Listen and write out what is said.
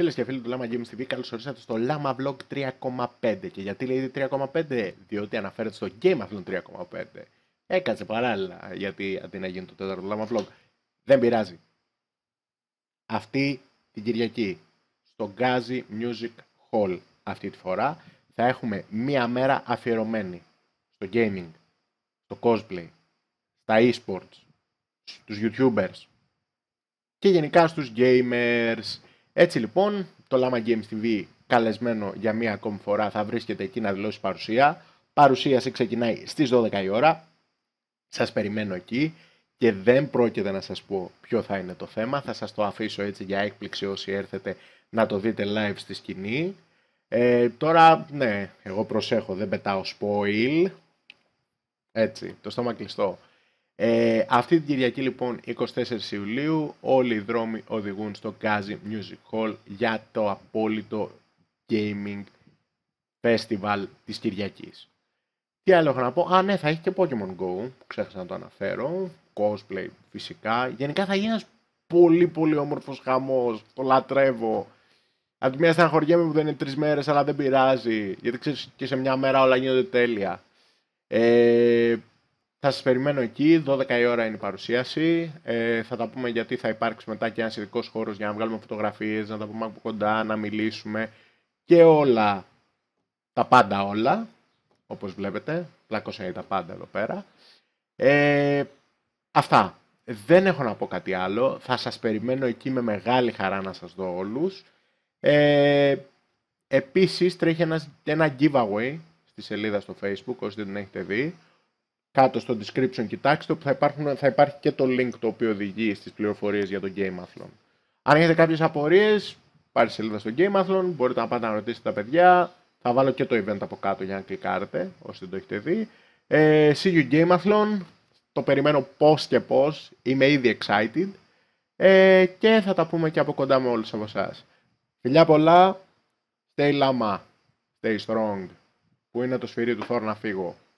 Φίλες και φίλοι του Lama Games TV, καλώς ορίσατε στο λάμα Vlog 3,5. Και γιατί λέει 3,5, διότι αναφέρεται στο Game Athlon 3,5. Έκατσε παράλληλα, γιατί αντί να γίνει το τέταρτο λάμα Vlog, δεν πειράζει. Αυτή την Κυριακή, στο Gazi Music Hall, αυτή τη φορά θα έχουμε μία μέρα αφιερωμένη στο gaming, στο cosplay, στα e-sports, στους youtubers και γενικά στους gamers έτσι λοιπόν, το Lama Games TV καλεσμένο για μία ακόμη φορά θα βρίσκεται εκεί να δηλώσει παρουσία. Παρουσίαση ξεκινάει στις 12 η ώρα. Σας περιμένω εκεί και δεν πρόκειται να σας πω ποιο θα είναι το θέμα. Θα σας το αφήσω έτσι για έκπληξη όσοι έρθετε να το δείτε live στη σκηνή. Ε, τώρα, ναι, εγώ προσέχω, δεν πετάω spoil. Έτσι, το στόμα κλειστό. Ε, αυτή την Κυριακή λοιπόν 24 Ιουλίου όλοι οι δρόμοι οδηγούν στο Gazi Music Hall για το απόλυτο gaming festival της Κυριακής. Τι άλλο έχω να πω, α ναι θα έχει και Pokemon Go που ξέχασα να το αναφέρω, cosplay φυσικά, γενικά θα γίνει ένας πολύ πολύ όμορφος χαμός, το λατρεύω. Από τη μία στεναχωριέμαι που δεν είναι τρεις μέρες, αλλά δεν πειράζει. Γιατί ξέρεις και σε μια μέρα όλα γίνονται τέλεια. Ε, θα σας περιμένω εκεί, 12 η ώρα είναι η παρουσίαση. Ε, θα τα πούμε γιατί θα υπάρξει μετά και ένας ειδικός χώρος για να βγάλουμε φωτογραφίες, να τα πούμε από κοντά, να μιλήσουμε και όλα, τα πάντα όλα, όπως βλέπετε. Πλάκωσα τα πάντα εδώ πέρα. Ε, αυτά. Δεν έχω να πω κάτι άλλο. Θα σας περιμένω εκεί με μεγάλη χαρά να σας δω όλους. Ε, επίσης τρέχει ένας, ένα giveaway στη σελίδα στο facebook όσοι δεν την έχετε δει κάτω στο description κοιτάξτε που θα, υπάρχουν, θα υπάρχει και το link το οποίο οδηγεί στις πληροφορίες για το Gameathlon. Αν έχετε κάποιες απορίες, πάρει σελίδα στο Gameathlon, μπορείτε να πάτε να ρωτήσετε τα παιδιά. Θα βάλω και το event από κάτω για να κλικάρετε, όσοι δεν το έχετε δει. Ε, see you Gameathlon, το περιμένω πώς και πώς, είμαι ήδη excited. Ε, και θα τα πούμε και από κοντά με όλους από εσάς. Φιλιά πολλά, stay lama, stay strong, που είναι το σφυρί του Θόρ να φύγω.